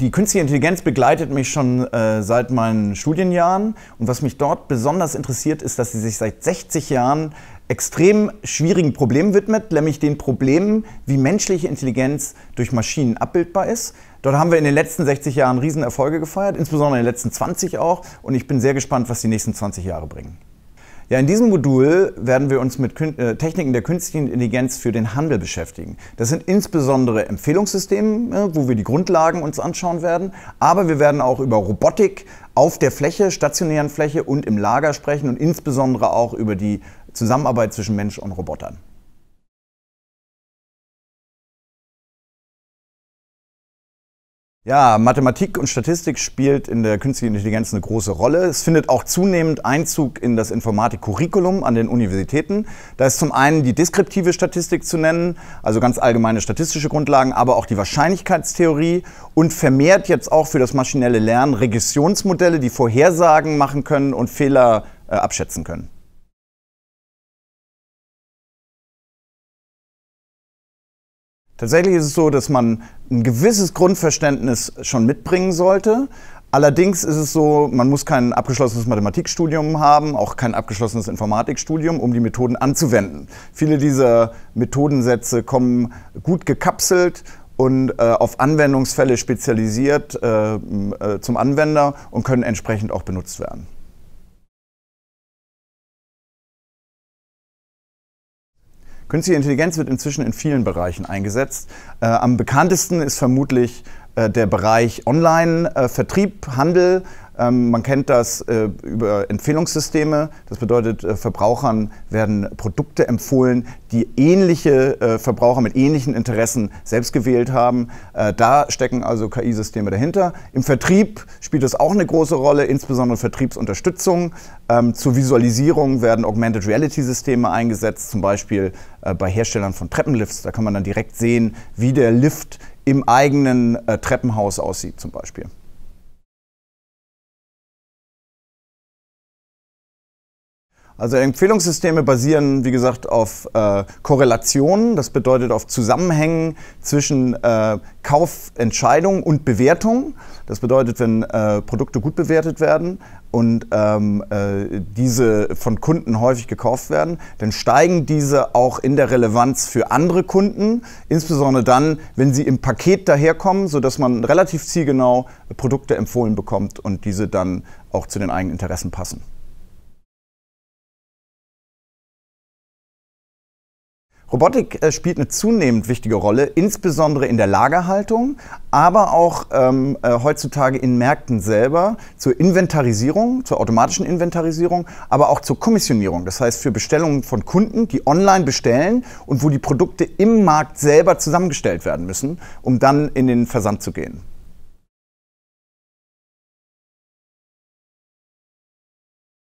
Die künstliche Intelligenz begleitet mich schon äh, seit meinen Studienjahren und was mich dort besonders interessiert, ist, dass sie sich seit 60 Jahren extrem schwierigen Problemen widmet, nämlich den Problemen, wie menschliche Intelligenz durch Maschinen abbildbar ist. Dort haben wir in den letzten 60 Jahren Riesenerfolge gefeiert, insbesondere in den letzten 20 auch und ich bin sehr gespannt, was die nächsten 20 Jahre bringen. Ja, in diesem Modul werden wir uns mit Kün äh, Techniken der künstlichen Intelligenz für den Handel beschäftigen. Das sind insbesondere Empfehlungssysteme, äh, wo wir die Grundlagen uns anschauen werden, aber wir werden auch über Robotik auf der Fläche, stationären Fläche und im Lager sprechen und insbesondere auch über die Zusammenarbeit zwischen Mensch und Robotern. Ja, Mathematik und Statistik spielt in der künstlichen Intelligenz eine große Rolle. Es findet auch zunehmend Einzug in das Informatik-Curriculum an den Universitäten. Da ist zum einen die deskriptive Statistik zu nennen, also ganz allgemeine statistische Grundlagen, aber auch die Wahrscheinlichkeitstheorie und vermehrt jetzt auch für das maschinelle Lernen Regressionsmodelle, die Vorhersagen machen können und Fehler äh, abschätzen können. Tatsächlich ist es so, dass man ein gewisses Grundverständnis schon mitbringen sollte. Allerdings ist es so, man muss kein abgeschlossenes Mathematikstudium haben, auch kein abgeschlossenes Informatikstudium, um die Methoden anzuwenden. Viele dieser Methodensätze kommen gut gekapselt und äh, auf Anwendungsfälle spezialisiert äh, äh, zum Anwender und können entsprechend auch benutzt werden. Künstliche Intelligenz wird inzwischen in vielen Bereichen eingesetzt. Äh, am bekanntesten ist vermutlich äh, der Bereich Online-Vertrieb, äh, Handel. Ähm, man kennt das äh, über Empfehlungssysteme. Das bedeutet, äh, Verbrauchern werden Produkte empfohlen, die ähnliche äh, Verbraucher mit ähnlichen Interessen selbst gewählt haben. Äh, da stecken also KI-Systeme dahinter. Im Vertrieb spielt das auch eine große Rolle, insbesondere Vertriebsunterstützung. Ähm, zur Visualisierung werden Augmented Reality-Systeme eingesetzt, zum Beispiel äh, bei Herstellern von Treppenlifts. Da kann man dann direkt sehen, wie der Lift im eigenen äh, Treppenhaus aussieht, zum Beispiel. Also Empfehlungssysteme basieren, wie gesagt, auf äh, Korrelationen, das bedeutet auf Zusammenhängen zwischen äh, Kaufentscheidung und Bewertung. Das bedeutet, wenn äh, Produkte gut bewertet werden und ähm, äh, diese von Kunden häufig gekauft werden, dann steigen diese auch in der Relevanz für andere Kunden, insbesondere dann, wenn sie im Paket daherkommen, sodass man relativ zielgenau Produkte empfohlen bekommt und diese dann auch zu den eigenen Interessen passen. Robotik äh, spielt eine zunehmend wichtige Rolle, insbesondere in der Lagerhaltung, aber auch ähm, äh, heutzutage in Märkten selber zur Inventarisierung, zur automatischen Inventarisierung, aber auch zur Kommissionierung. Das heißt für Bestellungen von Kunden, die online bestellen und wo die Produkte im Markt selber zusammengestellt werden müssen, um dann in den Versand zu gehen.